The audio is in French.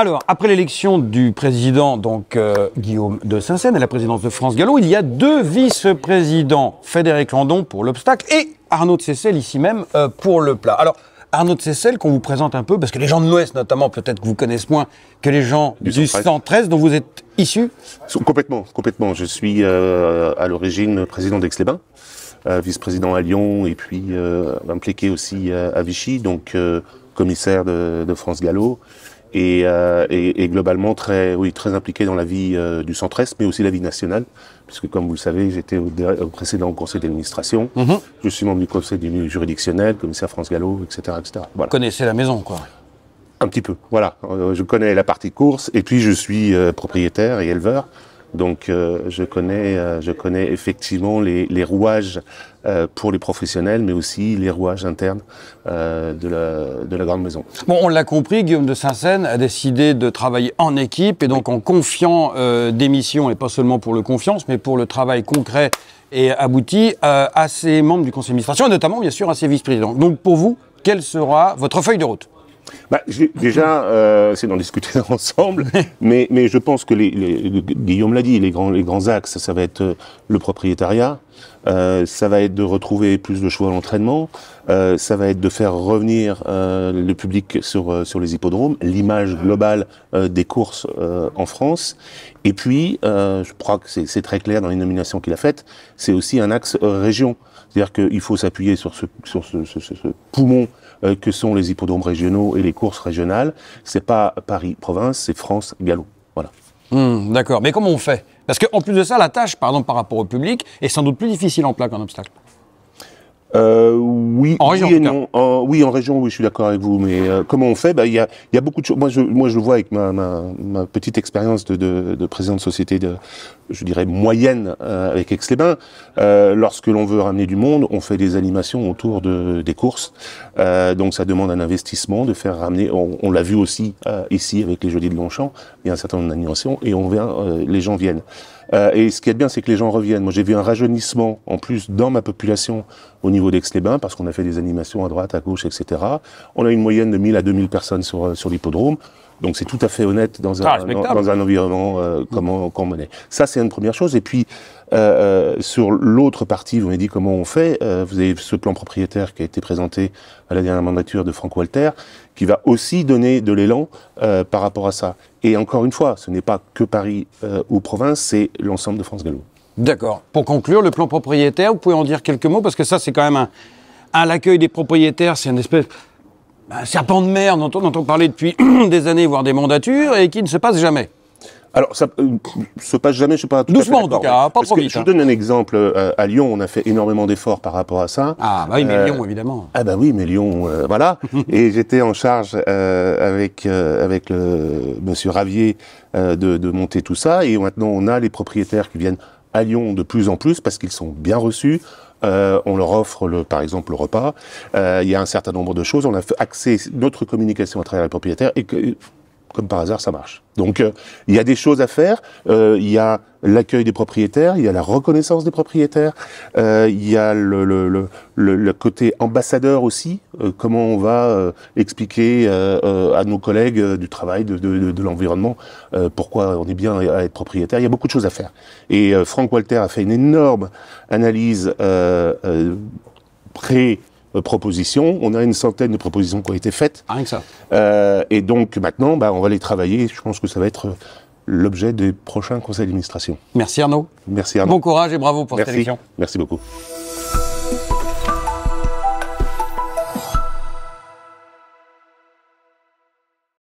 Alors, après l'élection du président, donc euh, Guillaume de saint sène et la présidence de France Gallo, il y a deux vice-présidents, Frédéric Landon pour l'obstacle et Arnaud de Cessel ici même euh, pour le plat. Alors, Arnaud de Cessel, qu'on vous présente un peu, parce que les gens de l'Ouest notamment, peut-être que vous connaissez moins que les gens du, 113. dont vous êtes issu Complètement, complètement. Je suis euh, à l'origine président d'Aix-les-Bains. vice-président à Lyon et puis impliqué aussi à Vichy, donc commissaire de, de France Gallo et, euh, et, et, globalement très, oui, très impliqué dans la vie euh, du centre-est, mais aussi la vie nationale, puisque comme vous le savez, j'étais au, au, précédent conseil d'administration, mhm. je suis membre du conseil juridictionnel, commissaire France Gallo, etc. etc. Voilà. Vous connaissez la maison, quoi Un petit peu, voilà. Euh, je connais la partie course, et puis je suis euh, propriétaire et éleveur, donc euh, euh, je, connais, effectivement les, rouages euh, pour les professionnels, mais aussi les rouages internes de la, grande maison. Bon, on l'a compris, Guillaume de saint a décidé de travailler en équipe et donc en confiant des missions, et pas seulement pour le confiance, mais pour le travail concret et abouti à ses membres du conseil d'administration, et notamment bien sûr à ses vice-présidents. Donc pour vous, quelle sera votre feuille de route bah, Déjà, euh, c'est d'en discuter ensemble, mais, je pense que Guillaume l'a dit, les grands, les grands axes, ça va être euh, le propriétariat, euh, ça va être de retrouver plus de chevaux à l'entraînement. Euh, ça va être de faire revenir euh, le public sur, sur les hippodromes, l'image globale des courses en France. Et puis, je crois que c'est très clair dans les nominations qu'il a faites, c'est aussi un axe région. C'est-à-dire qu'il faut s'appuyer sur ce, sur ce, poumon que sont les hippodromes régionaux et les courses régionales. C'est pas Paris-Province, c'est France-Gallo. Voilà. Hmm, d'accord. Mais comment on fait Parce qu'en plus de ça, la tâche, par par rapport au public, est sans doute plus difficile en plat qu'en obstacle euh, oui, en oui région, non. oui, en région, oui, je suis d'accord avec vous. Mais euh, comment on fait bah, Il y, a, y, a, beaucoup de choses. Moi je, moi, je le vois avec ma, ma, ma petite expérience de, de, de, président de société, de, je dirais, moyenne euh, avec aix les euh, lorsque l'on veut ramener du monde, on fait des animations autour de, des courses. donc, ça demande un investissement de faire ramener. On, l'a vu aussi ici avec les Jeudis de Longchamp. Il y a un certain nombre d'animations et on vient, les gens viennent. Euh, et ce qui est bien, c'est que les gens reviennent. Moi, j'ai vu un rajeunissement, en plus, dans ma population, au niveau d'Aix-les-Bains, parce qu'on a fait des animations à droite, à gauche, etc. On a une moyenne de 1000 à 2000 personnes sur, euh, sur l'hippodrome. Donc c'est tout à fait honnête dans un, ah, dans un environnement euh, comme comment on Ça c'est une première chose. Et puis euh, euh, sur l'autre partie, vous m'avez dit comment on fait. vous avez ce plan propriétaire qui a été présenté à la dernière mandature de Franck Walter, qui va aussi donner de l'élan par rapport à ça. Et encore une fois, ce n'est pas que Paris ou province, c'est l'ensemble de France Gallo. D'accord. Pour conclure, le plan propriétaire, vous pouvez en dire quelques mots parce que ça c'est quand même un à l'accueil des propriétaires, c'est une espèce un serpent de mer dont on entend parler depuis des années, voire des mandatures, et qui ne se passe jamais. Alors, ça euh, se passe jamais, je sais pas. Tout Doucement, en tout cas, hein, Parce que, Je vous hein. donne un exemple. Euh, à Lyon, on a fait énormément d'efforts par rapport à ça. Ah, bah oui, mais euh, Lyon, évidemment. Ah, bah oui, mais Lyon, voilà. Et j'étais en charge avec, avec monsieur Ravier de monter tout ça. Et maintenant, on a les propriétaires qui viennent à Lyon de plus en plus parce qu'ils sont bien reçus. Euh, on leur offre, le, par exemple, le repas. Euh, il y a un certain nombre de choses. On a accès notre communication à travers les propriétaires et que, comme par hasard, ça marche. Donc, euh, il y a des choses à faire. Euh, il y a l'accueil des propriétaires, il y a la reconnaissance des propriétaires, euh, il y a le, côté ambassadeur aussi. comment on va expliquer à nos collègues du travail, de, l'environnement, pourquoi on est bien à être propriétaire. Il y a beaucoup de choses à faire. Et Franck Walter a fait une énorme analyse pré euh, propositions. On a une centaine de propositions qui ont été faites. rien que ça. Euh, et donc maintenant, bah, on va les travailler. Je pense que ça va être euh, l'objet des prochains conseils d'administration. Merci Arnaud. Merci Arnaud. Bon courage et bravo pour cette élection. Merci beaucoup.